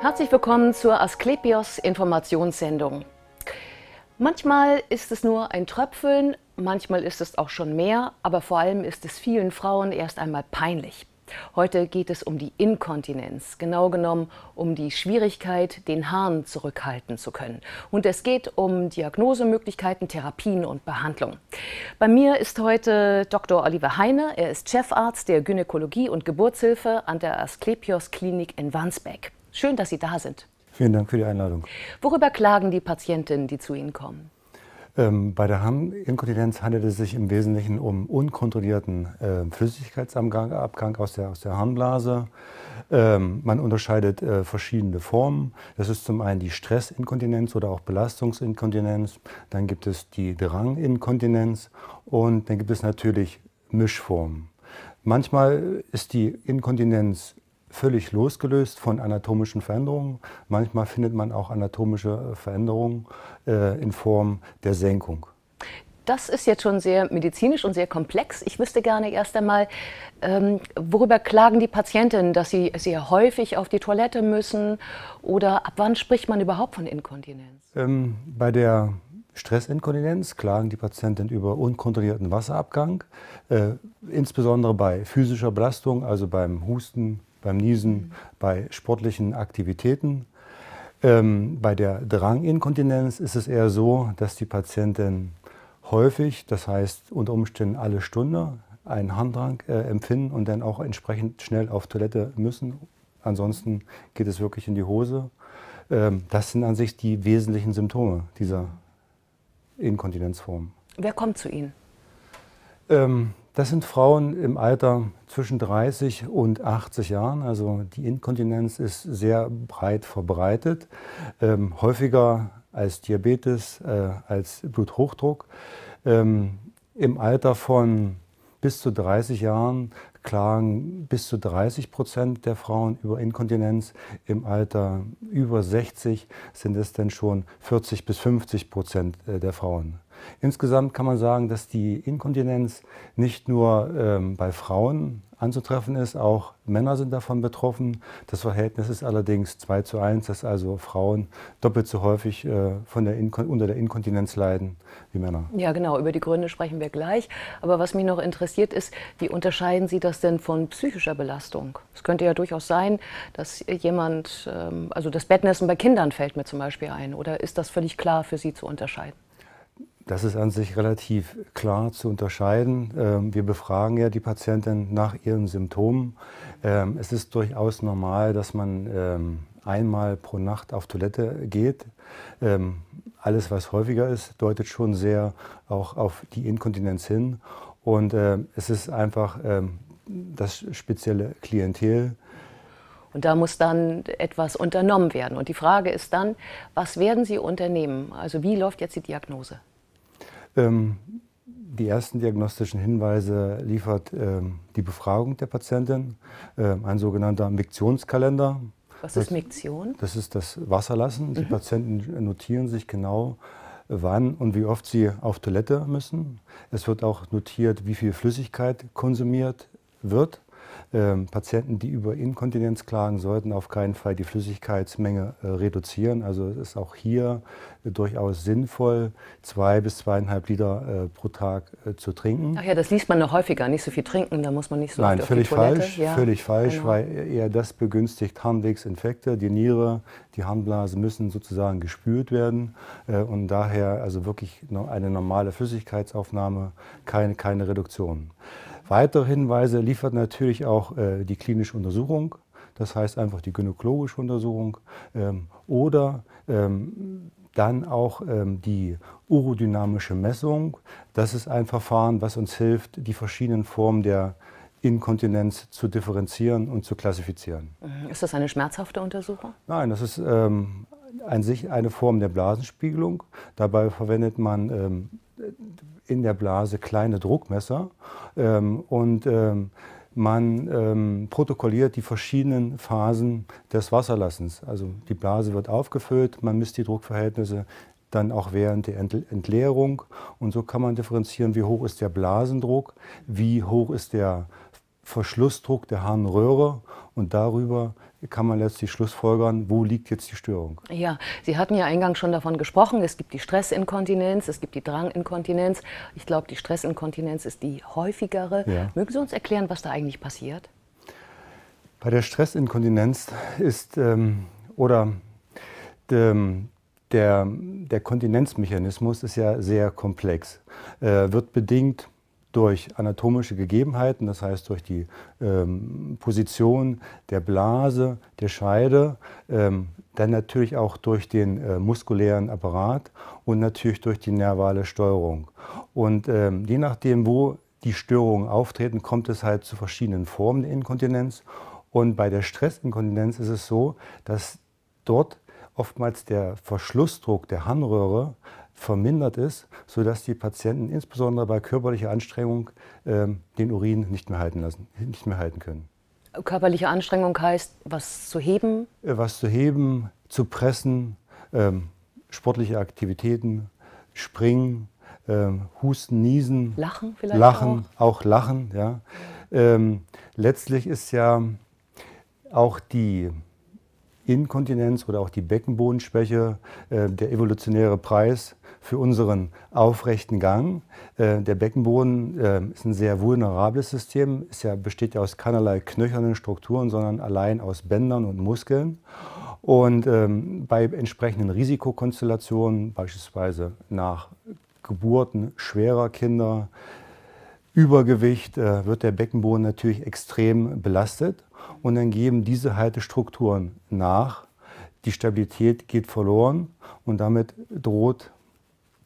Herzlich willkommen zur Asklepios Informationssendung. Manchmal ist es nur ein Tröpfeln, manchmal ist es auch schon mehr, aber vor allem ist es vielen Frauen erst einmal peinlich. Heute geht es um die Inkontinenz, genau genommen um die Schwierigkeit, den Harn zurückhalten zu können. Und es geht um Diagnosemöglichkeiten, Therapien und Behandlung. Bei mir ist heute Dr. Oliver Heine. Er ist Chefarzt der Gynäkologie und Geburtshilfe an der Asklepios Klinik in Wandsbek. Schön, dass Sie da sind. Vielen Dank für die Einladung. Worüber klagen die Patientinnen, die zu Ihnen kommen? Ähm, bei der Harninkontinenz handelt es sich im Wesentlichen um unkontrollierten äh, Flüssigkeitsabgang aus, der, aus der Harnblase. Ähm, man unterscheidet äh, verschiedene Formen. Das ist zum einen die Stressinkontinenz oder auch Belastungsinkontinenz. Dann gibt es die Dranginkontinenz und dann gibt es natürlich Mischformen. Manchmal ist die Inkontinenz völlig losgelöst von anatomischen Veränderungen. Manchmal findet man auch anatomische äh, Veränderungen äh, in Form der Senkung. Das ist jetzt schon sehr medizinisch und sehr komplex. Ich wüsste gerne erst einmal, ähm, worüber klagen die Patientinnen, dass sie sehr häufig auf die Toilette müssen oder ab wann spricht man überhaupt von Inkontinenz? Ähm, bei der Stressinkontinenz klagen die Patienten über unkontrollierten Wasserabgang, äh, insbesondere bei physischer Belastung, also beim Husten, beim Niesen, mhm. bei sportlichen Aktivitäten. Ähm, bei der Dranginkontinenz ist es eher so, dass die Patienten häufig, das heißt unter Umständen alle Stunde, einen Harndrang äh, empfinden und dann auch entsprechend schnell auf Toilette müssen. Ansonsten geht es wirklich in die Hose. Ähm, das sind an sich die wesentlichen Symptome dieser Inkontinenzform. Wer kommt zu Ihnen? Ähm, das sind Frauen im Alter zwischen 30 und 80 Jahren. Also die Inkontinenz ist sehr breit verbreitet, ähm, häufiger als Diabetes, äh, als Bluthochdruck. Ähm, Im Alter von bis zu 30 Jahren klagen bis zu 30 Prozent der Frauen über Inkontinenz. Im Alter über 60 sind es dann schon 40 bis 50 Prozent äh, der Frauen. Insgesamt kann man sagen, dass die Inkontinenz nicht nur ähm, bei Frauen anzutreffen ist, auch Männer sind davon betroffen. Das Verhältnis ist allerdings 2 zu 1, dass also Frauen doppelt so häufig äh, von der unter der Inkontinenz leiden wie Männer. Ja, genau, über die Gründe sprechen wir gleich. Aber was mich noch interessiert ist, wie unterscheiden Sie das denn von psychischer Belastung? Es könnte ja durchaus sein, dass jemand, ähm, also das Bettnessen bei Kindern fällt mir zum Beispiel ein. Oder ist das völlig klar für Sie zu unterscheiden? Das ist an sich relativ klar zu unterscheiden. Ähm, wir befragen ja die Patientin nach ihren Symptomen. Ähm, es ist durchaus normal, dass man ähm, einmal pro Nacht auf Toilette geht. Alles, was häufiger ist, deutet schon sehr auch auf die Inkontinenz hin. Und es ist einfach das spezielle Klientel, und da muss dann etwas unternommen werden. Und die Frage ist dann, was werden Sie unternehmen? Also wie läuft jetzt die Diagnose? Ähm, die ersten diagnostischen Hinweise liefert ähm, die Befragung der Patientin, ähm, ein sogenannter Miktionskalender. Was ist Miktion? Das ist das Wasserlassen. Die mhm. Patienten notieren sich genau, wann und wie oft sie auf Toilette müssen. Es wird auch notiert, wie viel Flüssigkeit konsumiert wird. Ähm, Patienten, die über Inkontinenz klagen, sollten auf keinen Fall die Flüssigkeitsmenge äh, reduzieren. Also es ist auch hier äh, durchaus sinnvoll, zwei bis zweieinhalb Liter äh, pro Tag zu trinken. Ach ja, das liest man noch häufiger, nicht so viel trinken, da muss man nicht so Nein, oft völlig auf die falsch, ja. völlig falsch, genau. weil e-, eher das begünstigt Harnwegsinfekte. Die Niere, die Harnblase müssen sozusagen gespült werden und daher also wirklich eine normale Flüssigkeitsaufnahme, keine, keine Reduktion. Weitere Hinweise liefert natürlich auch äh, die klinische Untersuchung, das heißt einfach die gynäkologische Untersuchung ähm, oder ähm, dann auch ähm, die urodynamische Messung. Das ist ein Verfahren, was uns hilft, die verschiedenen Formen der Inkontinenz zu differenzieren und zu klassifizieren. Mhm. Ist das eine schmerzhafte Untersuchung? Nein, das ist ähm, an sich eine Form der Blasenspiegelung. Dabei verwendet man ähm, in der Blase kleine Druckmesser ähm, und ähm, man ähm, protokolliert die verschiedenen Phasen des Wasserlassens. Also die Blase wird aufgefüllt, man misst die Druckverhältnisse dann auch während der Entleerung und so kann man differenzieren, wie hoch ist der Blasendruck, wie hoch ist der Verschlussdruck der Harnröhre und darüber kann man letztlich schlussfolgern, wo liegt jetzt die Störung. Ja, Sie hatten ja eingangs schon davon gesprochen, es gibt die Stressinkontinenz, es gibt die Dranginkontinenz. Ich glaube, die Stressinkontinenz ist die häufigere. Ja. Mögen Sie uns erklären, was da eigentlich passiert? Bei der Stressinkontinenz ist ähm, oder de, ähm, der, der Kontinenzmechanismus ist ja sehr komplex, äh, wird bedingt durch anatomische Gegebenheiten, das heißt durch die ähm, Position der Blase, der Scheide, ähm, dann natürlich auch durch den äh, muskulären Apparat und natürlich durch die nervale Steuerung. Und ähm, je nachdem, wo die Störungen auftreten, kommt es halt zu verschiedenen Formen der Inkontinenz. Und bei der Stressinkontinenz ist es so, dass dort oftmals der Verschlussdruck der Harnröhre vermindert ist, sodass die Patienten insbesondere bei körperlicher Anstrengung ähm, den Urin nicht mehr halten lassen, nicht mehr halten können. Körperliche Anstrengung heißt, was zu heben? Äh, was zu heben, zu pressen, ähm, sportliche Aktivitäten, Springen, ähm, Husten, Niesen. Lachen vielleicht Lachen, auch, auch Lachen, ja. Ähm, letztlich ist ja auch die Inkontinenz oder auch die Beckenbodenschwäche äh, der evolutionäre Preis, für unseren aufrechten Gang. Äh, der Beckenboden äh, ist ein sehr vulnerables System, Es besteht ja aus keinerlei knöchernen Strukturen, sondern allein aus Bändern und Muskeln. Und ähm, bei entsprechenden Risikokonstellationen, beispielsweise nach Geburten schwerer Kinder, Übergewicht äh, wird der Beckenboden natürlich extrem belastet und dann geben diese Haltestrukturen nach. Die Stabilität geht verloren und damit droht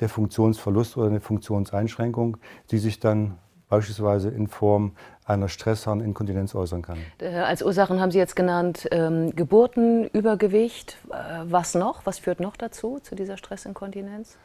der Funktionsverlust oder eine Funktionseinschränkung, die sich dann beispielsweise in Form einer Stressharninkontinenz äußern kann. Äh, als Ursachen haben Sie jetzt genannt ähm, Geburten, Übergewicht. Äh, was noch? Was führt noch dazu, zu dieser Stressinkontinenz?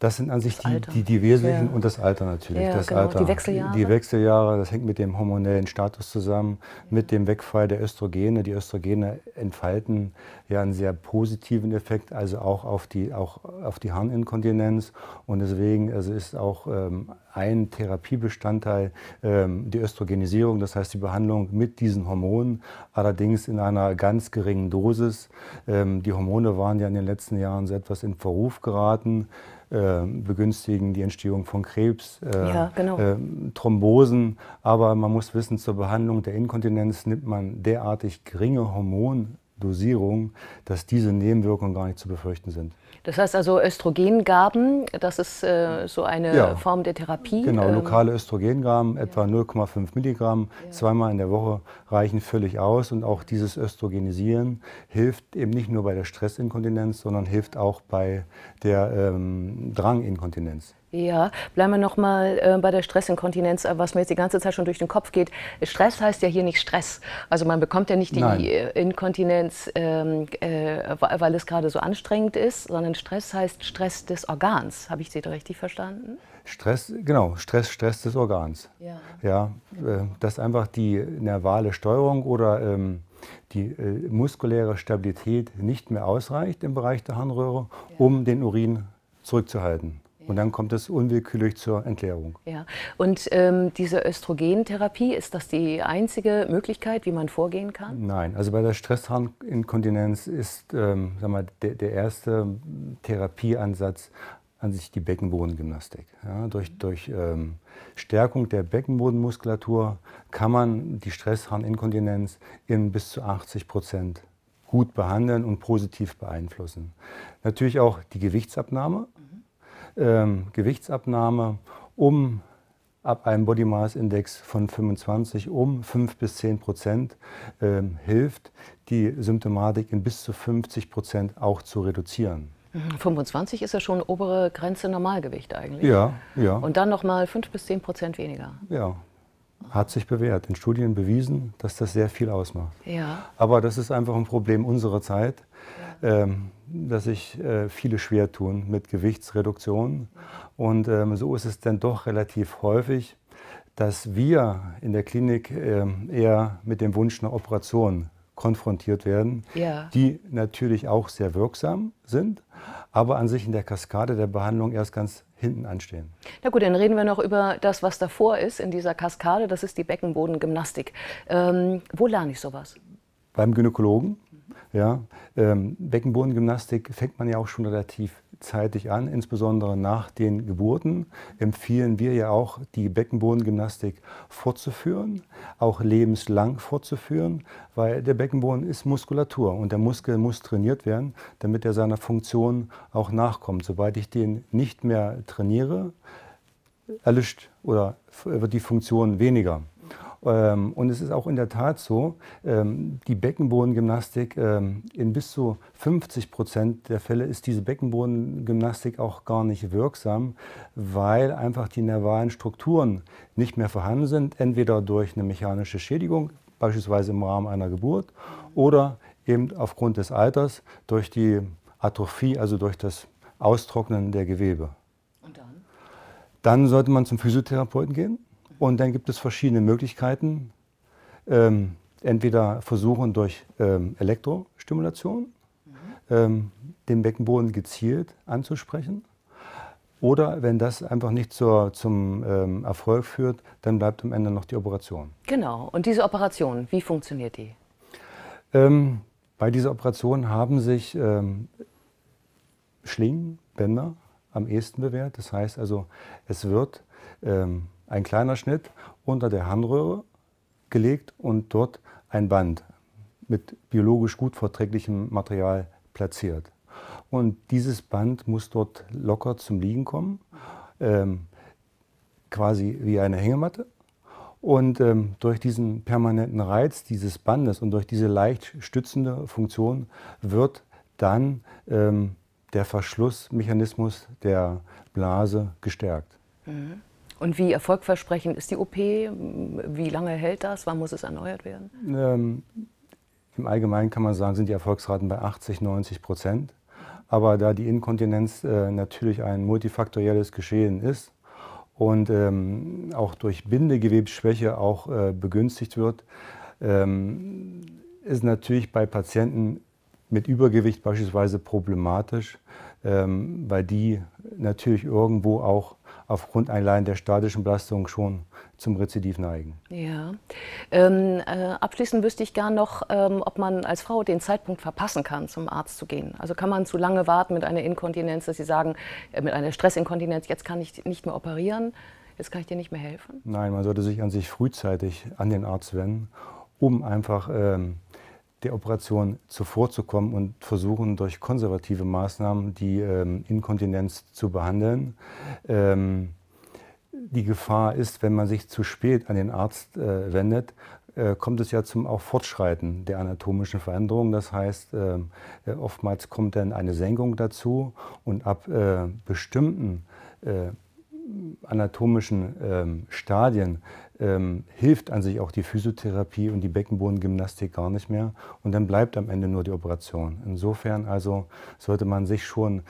Das sind an sich die, die, die, wesentlichen ja. und das Alter natürlich. Ja, das genau. Alter. Die Wechseljahre. Die Wechseljahre, das hängt mit dem hormonellen Status zusammen, mit dem Wegfall der Östrogene. Die Östrogene entfalten ja einen sehr positiven Effekt, also auch auf die, auch auf die Harninkontinenz. Und deswegen also ist auch ähm, ein Therapiebestandteil ähm, die Östrogenisierung, das heißt die Behandlung mit diesen Hormonen, allerdings in einer ganz geringen Dosis. Ähm, die Hormone waren ja in den letzten Jahren so etwas in Verruf geraten. Äh, begünstigen die Entstehung von Krebs, äh, ja, genau. Äh, Thrombosen. Aber man muss wissen, zur Behandlung der Inkontinenz nimmt man derartig geringe Hormon, Dosierung, dass diese Nebenwirkungen gar nicht zu befürchten sind. Das heißt also Östrogengaben, das ist äh, so eine ja. Form der Therapie. Genau, ähm, lokale Östrogengaben, ja. etwa 0,5 Milligramm, ja. zweimal in der Woche reichen völlig aus. Und auch dieses Östrogenisieren hilft eben nicht nur bei der Stressinkontinenz, sondern hilft auch bei der ähm, Dranginkontinenz. Ja, bleiben wir nochmal äh, bei der Stressinkontinenz, äh, was mir jetzt die ganze Zeit schon durch den Kopf geht. Stress heißt ja hier nicht Stress. Also man bekommt ja nicht die Nein. Äh, Inkontinenz, ähm, äh, weil es gerade so anstrengend ist, sondern Stress heißt Stress des Organs. Habe ich Sie da richtig verstanden? Stress, genau, Stress, Stress des Organs. Ja. ja äh, das ist einfach die nervale Steuerung oder ähm, die äh, muskuläre Stabilität nicht mehr ausreicht im Bereich der Harnröhre, ja. um den Urin zurückzuhalten. Und dann kommt es unwillkürlich zur Entleerung. Ja. Und ähm, diese Östrogentherapie, ist das die einzige Möglichkeit, wie man vorgehen kann? Nein, also bei der Stresshorninkontinenz ist ähm, sag mal, der, der erste Therapieansatz an sich die Beckenbodengymnastik. Ja, durch durch ähm, Stärkung der Beckenbodenmuskulatur kann man die Stressharninkontinenz in bis zu 80 Prozent gut behandeln und positiv beeinflussen. Natürlich auch die Gewichtsabnahme ähm, Gewichtsabnahme um ab einem Body Mass Index von 25 um 5 bis 10 Prozent ähm, hilft, die Symptomatik in bis zu 50 Prozent auch zu reduzieren. 25 mhm, ist ja schon obere Grenze Normalgewicht eigentlich. Ja, ja. Und dann nochmal 5 bis 10 Prozent weniger. Ja, hat sich bewährt. In Studien bewiesen, dass das sehr viel ausmacht. Ja. Aber das ist einfach ein Problem unserer Zeit. Ja ähm, dass sich äh, viele schwer tun mit Gewichtsreduktion. Und ähm, so ist es dann doch relativ häufig, dass wir in der Klinik ähm, eher mit dem Wunsch einer Operation konfrontiert werden, ja. die natürlich auch sehr wirksam sind, aber an sich in der Kaskade der Behandlung erst ganz hinten anstehen. Na gut, dann reden wir noch über das, was davor ist in dieser Kaskade. Das ist die Beckenbodengymnastik. Ähm, wo lerne ich sowas? Beim Gynäkologen. Ja? Ähm, Beckenbodengymnastik fängt man ja auch schon relativ zeitig an, insbesondere nach den Geburten empfehlen wir ja auch, die Beckenbodengymnastik fortzuführen, auch lebenslang fortzuführen, weil der Beckenboden ist Muskulatur und der Muskel muss trainiert werden, damit er seiner Funktion auch nachkommt. Sobald ich den nicht mehr trainiere, erlischt oder wird die Funktion weniger. Ähm, und es ist auch in der Tat so, ähm, die Beckenbodengymnastik ähm, in bis zu 50 Prozent der Fälle ist diese Beckenbodengymnastik auch gar nicht wirksam, weil einfach die nervalen Strukturen nicht mehr vorhanden sind, entweder durch eine mechanische Schädigung, beispielsweise im Rahmen einer Geburt, oder eben aufgrund des Alters durch die Atrophie, also durch das Austrocknen der Gewebe. Und dann? Dann sollte man zum Physiotherapeuten gehen und dann gibt es verschiedene Möglichkeiten. Ähm, entweder versuchen durch ähm, Elektrostimulation mhm. ähm, den Beckenboden gezielt anzusprechen. Oder wenn das einfach nicht zur, zum ähm, Erfolg führt, dann bleibt am Ende noch die Operation. Genau. Und diese Operation, wie funktioniert die? Ähm, bei dieser Operation haben sich ähm, Schlingen, Bänder am ehesten bewährt. Das heißt also, es wird ähm, ein kleiner Schnitt unter der Harnröhre gelegt und dort ein Band mit biologisch gut verträglichem Material platziert. Und dieses Band muss dort locker zum Liegen kommen, ähm, quasi wie eine Hängematte. Und ähm, durch diesen permanenten Reiz dieses Bandes und durch diese leicht stützende Funktion wird dann ähm, der Verschlussmechanismus der Blase gestärkt. Mhm. Und wie erfolgversprechend ist die OP? Wie lange hält das? Wann muss es erneuert werden? Ähm, Im Allgemeinen kann man sagen, sind die Erfolgsraten bei 80, 90 Prozent. Aber da die Inkontinenz äh, natürlich ein multifaktorielles Geschehen ist und ähm, auch durch Bindegewebsschwäche auch äh, begünstigt wird, ähm, ist natürlich bei Patienten mit Übergewicht beispielsweise problematisch, ähm, weil die natürlich irgendwo auch aufgrund allein der statischen Belastung schon zum Rezidiv neigen. Ja. Ähm, äh, abschließend wüsste ich gern noch, ähm, ob man als Frau den Zeitpunkt verpassen kann, zum Arzt zu gehen. Also kann man zu lange warten mit einer Inkontinenz, dass Sie sagen, äh, mit einer Stressinkontinenz, jetzt kann ich nicht mehr operieren, jetzt kann ich dir nicht mehr helfen? Nein, man sollte sich an sich frühzeitig an den Arzt wenden, um einfach ähm, der Operation zuvorzukommen und versuchen durch konservative Maßnahmen die ähm, Inkontinenz zu behandeln. Ähm, die Gefahr ist, wenn man sich zu spät an den Arzt äh, wendet, äh, kommt es ja zum auch Fortschreiten der anatomischen Veränderung. Das heißt, ähm, äh, oftmals kommt dann eine Senkung dazu und ab äh, bestimmten äh, anatomischen ähm, Stadien ähm, hilft an sich auch die Physiotherapie und die Beckenbodengymnastik gar nicht mehr. Und dann bleibt am Ende nur die Operation. Insofern also sollte man sich schon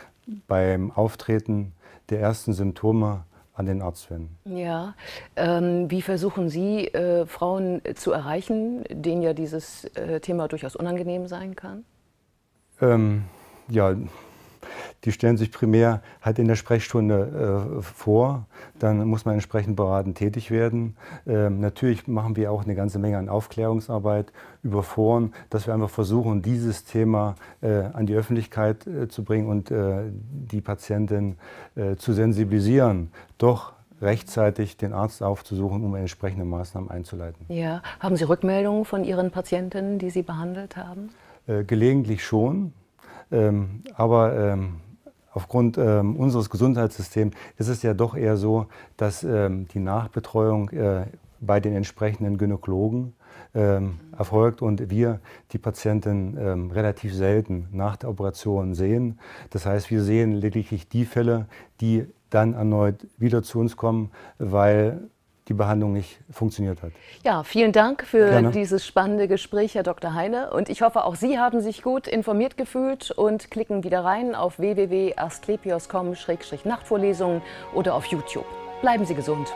beim Auftreten der ersten Symptome an den Arzt wenden. Ja, ähm, wie versuchen Sie, äh, Frauen zu erreichen, denen ja dieses äh, Thema durchaus unangenehm sein kann? Ähm, ja, die stellen sich primär halt in der Sprechstunde äh, vor. Dann muss man entsprechend beratend tätig werden. Ähm, natürlich machen wir auch eine ganze Menge an Aufklärungsarbeit über Foren, dass wir einfach versuchen, dieses Thema äh, an die Öffentlichkeit äh, zu bringen und äh, die Patientin äh, zu sensibilisieren. Doch rechtzeitig den Arzt aufzusuchen, um entsprechende Maßnahmen einzuleiten. Ja. Haben Sie Rückmeldungen von Ihren Patientinnen, die Sie behandelt haben? Äh, gelegentlich schon. Ähm, aber ähm, aufgrund ähm, unseres Gesundheitssystems ist es ja doch eher so, dass ähm, die Nachbetreuung äh, bei den entsprechenden Gynäkologen ähm, erfolgt und wir die Patienten ähm, relativ selten nach der Operation sehen. Das heißt, wir sehen lediglich die Fälle, die dann erneut wieder zu uns kommen, weil die Behandlung nicht funktioniert hat. Ja, vielen Dank für Gerne. dieses spannende Gespräch, Herr Dr. Heine. Und ich hoffe, auch Sie haben sich gut informiert gefühlt und klicken wieder rein auf www.asklepios.com-nachtvorlesungen oder auf YouTube. Bleiben Sie gesund.